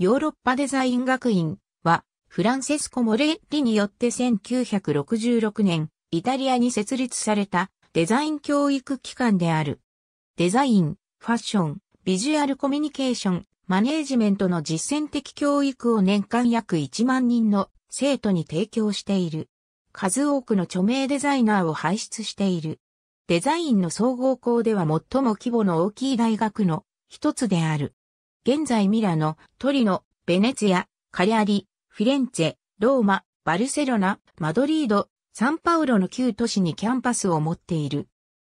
ヨーロッパデザイン学院は、フランセスコ・モレッリによって1966年、イタリアに設立されたデザイン教育機関である。デザイン、ファッション、ビジュアルコミュニケーション、マネージメントの実践的教育を年間約1万人の生徒に提供している。数多くの著名デザイナーを輩出している。デザインの総合校では最も規模の大きい大学の一つである。現在ミラノ、トリノ、ベネツィア、カリアリ、フィレンツェ、ローマ、バルセロナ、マドリード、サンパウロの旧都市にキャンパスを持っている。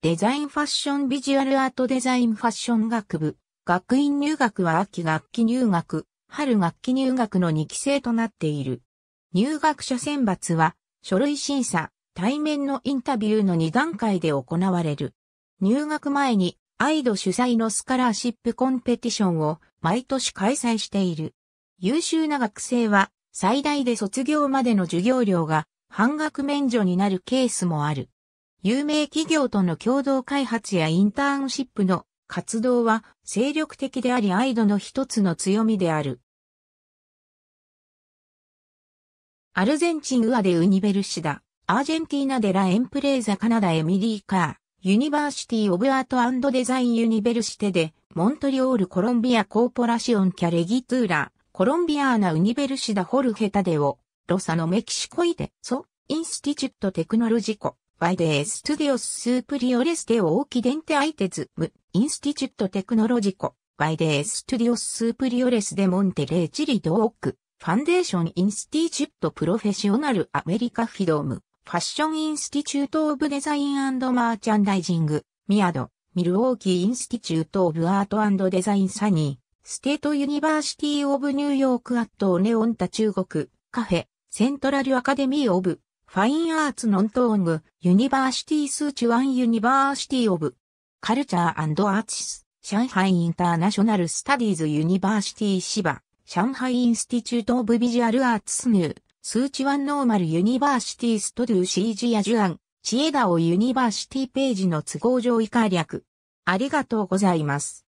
デザインファッションビジュアルアートデザインファッション学部。学院入学は秋学期入学、春学期入学の2期生となっている。入学者選抜は書類審査、対面のインタビューの2段階で行われる。入学前にアイド主催のスカラーシップコンペティションを毎年開催している。優秀な学生は最大で卒業までの授業料が半額免除になるケースもある。有名企業との共同開発やインターンシップの活動は精力的でありアイドの一つの強みである。アルゼンチンウアデ・ウニベルシダ、アージェンティーナ・デラ・エンプレーザ・カナダ・エミリー・カー、ユニバーシティ・オブ・アート・デザイン・ユニベルシテで、モントリオールコロンビアコーポラシオンキャレギトゥーラ、コロンビアーナウニベルシダホルヘタデオ、ロサのメキシコイデ、ソ、インスティチュットテクノロジコ、ワイデーストゥディオススープリオレステオオーキデンテアイテズム、インスティチュットテクノロジコ、ワイデーストゥディオススープリオレスデモンテレーチリドオク、ファンデーションインスティチュットプロフェッショナルアメリカフィドーム、ファッションインスティチュートオブデザインマーチャンダイジング、ミアド、ミルウォーキー・インスティチュート・オブ・アートデザイン・サニー、ステート・ユニバーシティ・オブ・ニューヨーク・アット・オネオンタ中国、カフェ、セントラル・アカデミー・オブ、ファイン・アーツ・ノントーング、ユニバーシティ・スーチュワン・ユニバーシティ・オブ、カルチャー・アーツ、ス、上海インターナショナル・スタディーズ・ユニバーシティ・シバ、上海インスティチュート・オブ・ビジュアル・アーツ・スヌー、スーチュワン・ノーマル・ユニバーシティ・ストドゥ・シージ・アジュアン、知恵田をユニバーシティページの都合上以下略。ありがとうございます。